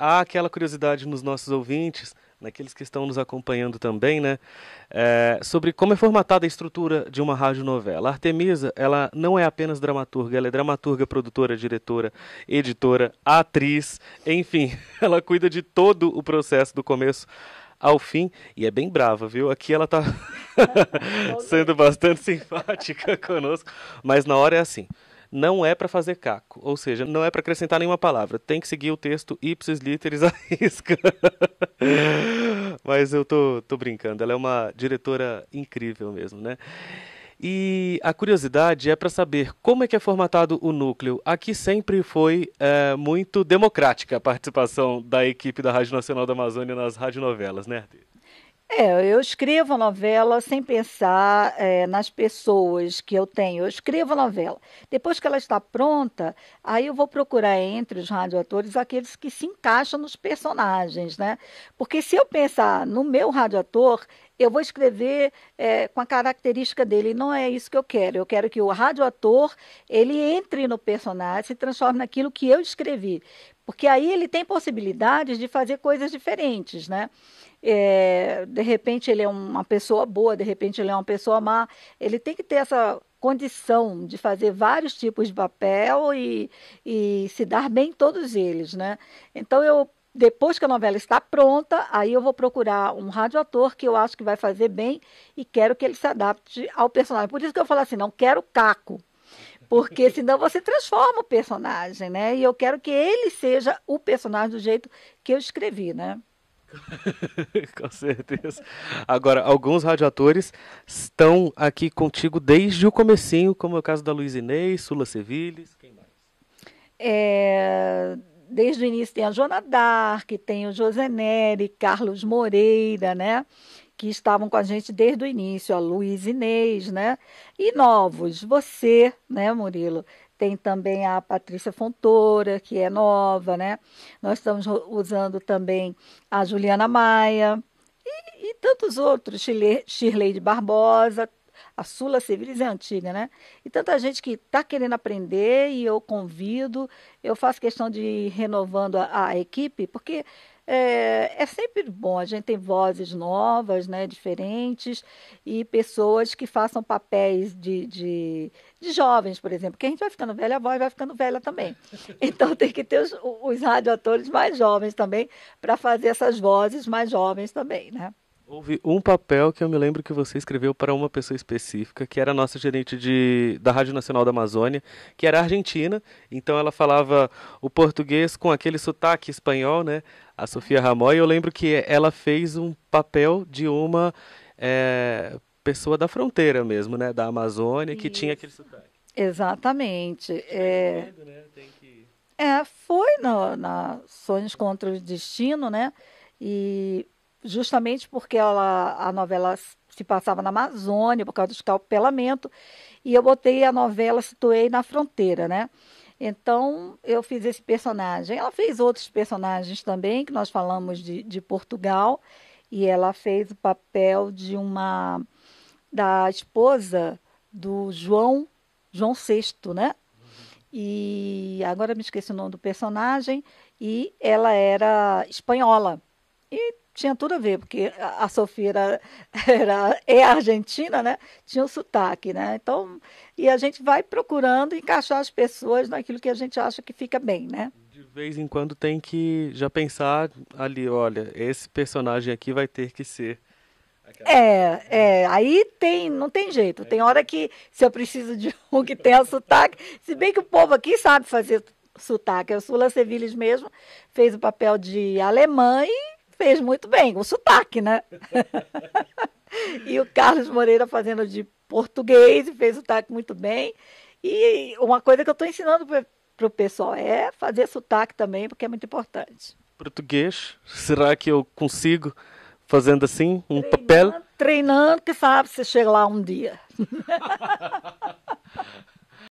há aquela curiosidade nos nossos ouvintes, naqueles que estão nos acompanhando também, né, é, sobre como é formatada a estrutura de uma rádio A Artemisa, ela não é apenas dramaturga, ela é dramaturga, produtora, diretora, editora, atriz, enfim, ela cuida de todo o processo do começo ao fim e é bem brava, viu? Aqui ela está sendo bastante simpática conosco, mas na hora é assim não é para fazer caco, ou seja, não é para acrescentar nenhuma palavra, tem que seguir o texto ipsis literis à risca. Mas eu tô, tô brincando, ela é uma diretora incrível mesmo, né? E a curiosidade é para saber como é que é formatado o núcleo. Aqui sempre foi é, muito democrática a participação da equipe da Rádio Nacional da Amazônia nas radionovelas, né, Arthur? É, eu escrevo a novela sem pensar, é, nas pessoas que eu tenho. Eu escrevo a novela. Depois que ela está pronta, aí eu vou procurar entre os radioatores aqueles que se encaixam nos personagens, né? Porque se eu pensar no meu radioator, eu vou escrever é, com a característica dele. Não é isso que eu quero. Eu quero que o radioator ele entre no personagem, se transforme naquilo que eu escrevi. Porque aí ele tem possibilidades de fazer coisas diferentes, né? É, de repente ele é uma pessoa boa, de repente ele é uma pessoa má. Ele tem que ter essa condição de fazer vários tipos de papel e, e se dar bem em todos eles, né? Então eu depois que a novela está pronta, aí eu vou procurar um radioator que eu acho que vai fazer bem e quero que ele se adapte ao personagem. Por isso que eu falo assim, não quero caco. Porque senão você transforma o personagem, né? E eu quero que ele seja o personagem do jeito que eu escrevi, né? Com certeza. Agora, alguns radioatores estão aqui contigo desde o comecinho, como é o caso da Luiz Inês, Sula Sevilles, quem mais? É, desde o início tem a Jona Dark, tem o Joseneri, Carlos Moreira, né? que estavam com a gente desde o início, a Luiz Inês, né? E novos, você, né, Murilo? Tem também a Patrícia Fontoura, que é nova, né? Nós estamos usando também a Juliana Maia e, e tantos outros, Shirley, Shirley de Barbosa, a Sula Severis é antiga, né? E tanta gente que está querendo aprender e eu convido, eu faço questão de ir renovando a, a equipe, porque é, é sempre bom, a gente tem vozes novas, né, diferentes, e pessoas que façam papéis de, de, de jovens, por exemplo, que a gente vai ficando velha, a voz vai ficando velha também. Então tem que ter os, os radioatores mais jovens também, para fazer essas vozes mais jovens também, né? Houve um papel que eu me lembro que você escreveu para uma pessoa específica, que era a nossa gerente de, da Rádio Nacional da Amazônia, que era argentina, então ela falava o português com aquele sotaque espanhol, né? A Sofia Ramon, e eu lembro que ela fez um papel de uma é, pessoa da fronteira mesmo, né? Da Amazônia, que Isso. tinha aquele sotaque. Exatamente. É, é, medo, né? que... é foi na Sonhos contra o Destino, né? E justamente porque ela, a novela se passava na Amazônia, por causa do escalpelamento, e eu botei a novela, situei na fronteira, né? Então, eu fiz esse personagem. Ela fez outros personagens também, que nós falamos de, de Portugal, e ela fez o papel de uma da esposa do João João VI, né? E agora me esqueci o nome do personagem, e ela era espanhola. E tinha tudo a ver, porque a Sofia era, era, é argentina, né? Tinha o um sotaque, né? Então, e a gente vai procurando encaixar as pessoas naquilo que a gente acha que fica bem, né? De vez em quando tem que já pensar ali, olha, esse personagem aqui vai ter que ser é, é, aí tem, não tem jeito. Tem hora que se eu preciso de um que tenha sotaque, se bem que o povo aqui sabe fazer sotaque. O Sula Sevilles mesmo fez o papel de alemã e fez muito bem, o sotaque, né? e o Carlos Moreira fazendo de português e fez o sotaque muito bem. E uma coisa que eu estou ensinando para o pessoal é fazer sotaque também, porque é muito importante. Português, será que eu consigo fazendo assim um treinando, papel? Treinando, que sabe, você chega lá um dia.